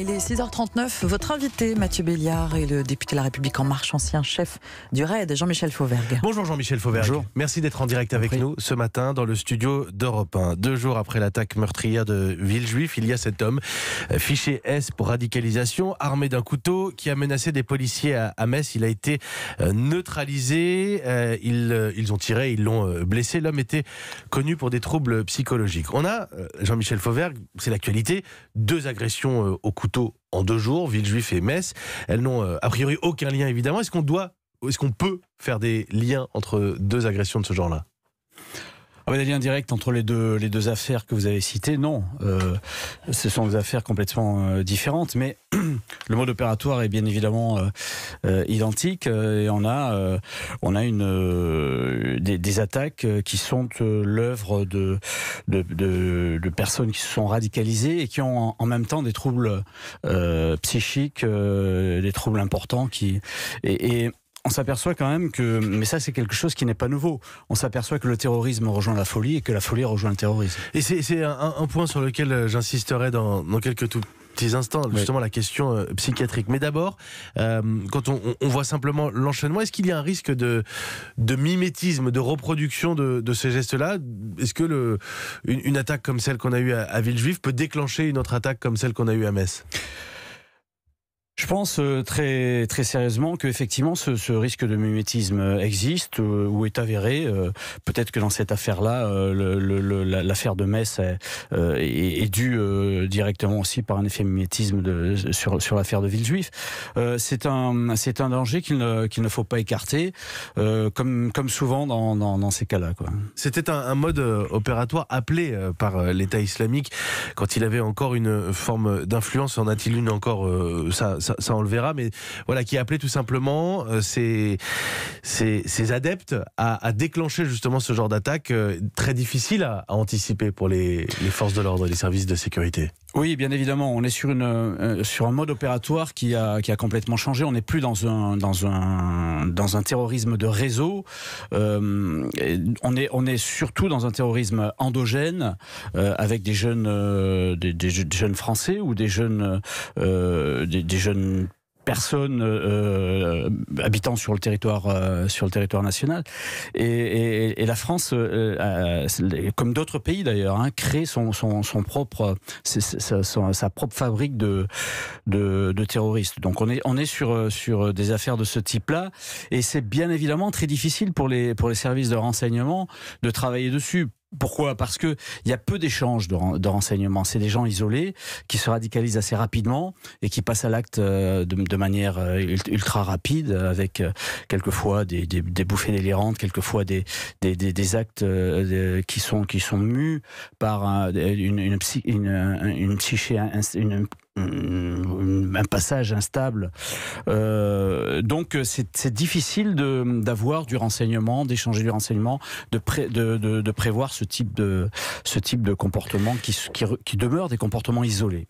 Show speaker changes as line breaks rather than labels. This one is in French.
il est 6h39. Votre invité, Mathieu Béliard, et le député de la République En Marche, ancien chef
du RAID, Jean-Michel Fauvergue. Bonjour Jean-Michel Fauvergue. Bonjour. Merci d'être en direct avec nous ce matin dans le studio d'Europe 1. Deux jours après l'attaque meurtrière de Villejuif, il y a cet homme, euh, fiché S pour radicalisation, armé d'un couteau, qui a menacé des policiers à Metz. Il a été euh, neutralisé. Euh, ils, ils ont tiré, ils l'ont blessé. L'homme était connu pour des troubles psychologiques. On a, Jean-Michel Fauvergue, c'est l'actualité, deux agressions au couteau en deux jours, Villejuif et Metz. Elles n'ont euh, a priori aucun lien évidemment. Est-ce qu'on doit, est-ce qu'on peut faire des liens entre deux agressions de ce genre-là ah, mais liens directs
entre les deux, les deux affaires que vous avez citées, non. Euh, ce sont des affaires complètement euh, différentes, mais le mode opératoire est bien évidemment euh, identique et on a, on a une, des, attaques qui sont l'œuvre de de, personnes qui se sont radicalisées et qui ont en, même temps des troubles psychiques, des troubles importants qui. Et, et on s'aperçoit quand même que, mais ça c'est quelque chose qui n'est pas nouveau, on s'aperçoit que le terrorisme rejoint la folie et que la folie
rejoint le terrorisme. Et c'est un, point sur lequel euh, j'insisterai dans, quelques tout petits instants, justement la question euh, psychiatrique. Mais d'abord, euh, quand on, voit simplement l'enchaînement, est-ce qu'il y a un risque de, mimétisme, de reproduction de, ces gestes-là Est-ce que attaque comme celle qu'on a eue à, à Villejuif peut déclencher une autre attaque comme celle qu'on a eue à Metz je pense euh, très très sérieusement que effectivement ce, risque de
mimétisme euh, existe euh, ou est avéré. Peut-être que dans cette affaire-là, l'affaire de Metz est, due directement aussi par un effet mimétisme de, sur sur l'affaire de Villejuif. c'est un c'est un danger qu'il ne, ne faut pas écarter, comme comme souvent
dans, dans, ces cas-là. C'était un, mode opératoire appelé par l'État islamique quand il avait encore une forme d'influence. En a-t-il une encore ça ça, on le verra, mais voilà, qui appelait tout simplement euh, ses, ses, adeptes à, déclencher justement ce genre d'attaque euh, très difficile à, anticiper pour les, forces de l'ordre et les services de sécurité.
Oui, bien évidemment, on est sur, une, euh, sur un mode opératoire qui a, qui a complètement changé. On n'est plus dans un, dans, un, dans un terrorisme de réseau. on, est, on est surtout dans un terrorisme endogène avec des jeunes, des, jeunes français ou des jeunes, des, jeunes euh, personnes euh, euh, habitant sur le territoire sur le territoire national et, la France comme d'autres pays d'ailleurs hein, crée son, son, propre sa, propre fabrique de, de, terroristes donc on est on est sur sur des affaires de ce type là et c'est bien évidemment très difficile pour les pour les services de renseignement de travailler dessus pourquoi Parce qu'il y a peu d'échanges de, renseignements. C'est des gens isolés qui se radicalisent assez rapidement et qui passent à l'acte euh, de, de, manière euh, ultra rapide, avec euh, quelquefois des, des, des bouffées délirantes, quelquefois des, des actes qui sont, qui sont mus par une, une, une, une psyché, une euh, un passage instable. Euh, donc c'est difficile d'avoir du renseignement, d'échanger du renseignement, de, prévoir ce type de,
comportement qui demeure des comportements isolés.